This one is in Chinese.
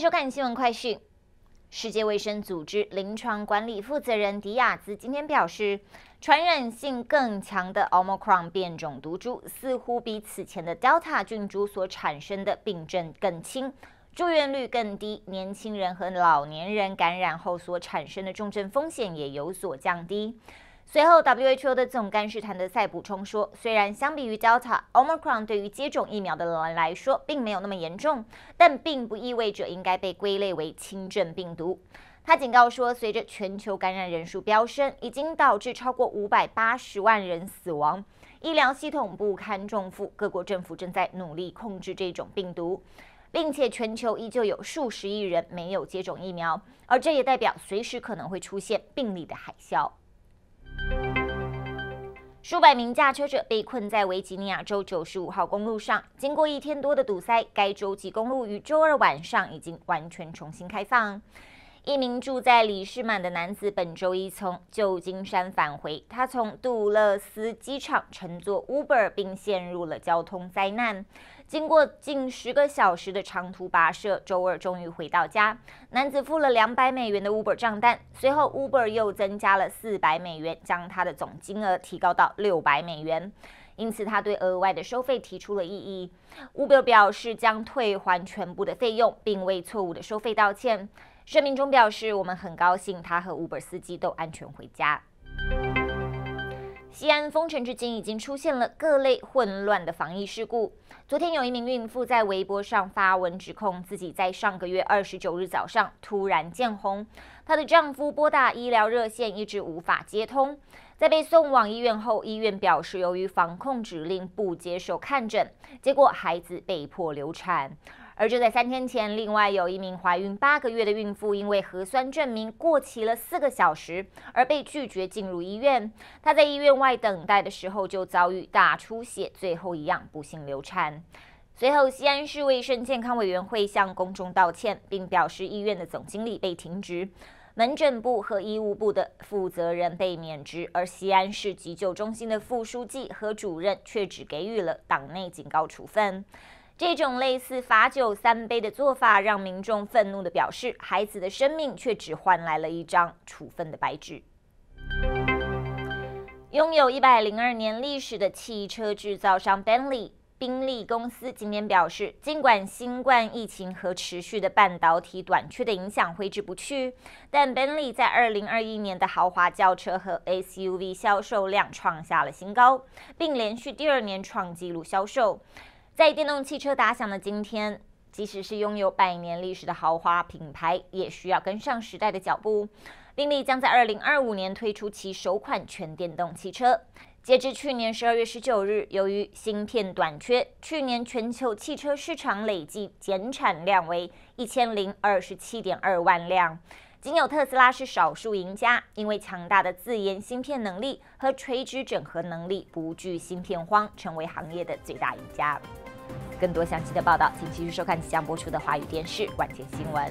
收看新闻快讯。世界卫生组织临床管理负责人迪亚兹今天表示，传染性更强的 Omicron 变种毒株似乎比此前的 Delta 菌株所产生的病症更轻，住院率更低，年轻人和老年人感染后所产生的重症风险也有所降低。随后，WHO 的总干事谭德赛补充说，虽然相比于 Delta o m i c r o n 对于接种疫苗的人来说并没有那么严重，但并不意味着应该被归类为轻症病毒。他警告说，随着全球感染人数飙升，已经导致超过五百八十万人死亡，医疗系统不堪重负，各国政府正在努力控制这种病毒，并且全球依旧有数十亿人没有接种疫苗，而这也代表随时可能会出现病例的海啸。数百名驾车者被困在维吉尼亚州九十五号公路上。经过一天多的堵塞，该州级公路于周二晚上已经完全重新开放。一名住在里士满的男子本周一从旧金山返回。他从杜勒斯机场乘坐 Uber，并陷入了交通灾难。经过近十个小时的长途跋涉，周二终于回到家。男子付了两百美元的 Uber 账单，随后 Uber 又增加了四百美元，将他的总金额提高到六百美元。因此，他对额外的收费提出了异议。Uber 表示将退还全部的费用，并为错误的收费道歉。声明中表示，我们很高兴他和乌本斯基都安全回家。西安封城至今，已经出现了各类混乱的防疫事故。昨天，有一名孕妇在微博上发文指控自己在上个月二十九日早上突然见红，她的丈夫拨打医疗热线，一直无法接通。在被送往医院后，医院表示由于防控指令不接受看诊，结果孩子被迫流产。而就在三天前，另外有一名怀孕八个月的孕妇，因为核酸证明过期了四个小时，而被拒绝进入医院。她在医院外等待的时候，就遭遇大出血，最后一样不幸流产。随后，西安市卫生健康委员会向公众道歉，并表示医院的总经理被停职，门诊部和医务部的负责人被免职，而西安市急救中心的副书记和主任却只给予了党内警告处分。这种类似罚酒三杯的做法，让民众愤怒的表示，孩子的生命却只换来了一张处分的白纸。拥有一百零二年历史的汽车制造商 Bentley 宾利公司今年表示，尽管新冠疫情和持续的半导体短缺的影响挥之不去，但 Bentley 在二零二一年的豪华轿车和 SUV 销售量创下了新高，并连续第二年创纪录销售。在电动汽车打响的今天，即使是拥有百年历史的豪华品牌，也需要跟上时代的脚步。宾利将在二零二五年推出其首款全电动汽车。截至去年十二月十九日，由于芯片短缺，去年全球汽车市场累计减产量为一千零二十七点二万辆，仅有特斯拉是少数赢家，因为强大的自研芯片能力和垂直整合能力不惧芯片荒，成为行业的最大赢家。更多详细的报道，请继续收看即将播出的《华语电视晚间新闻》。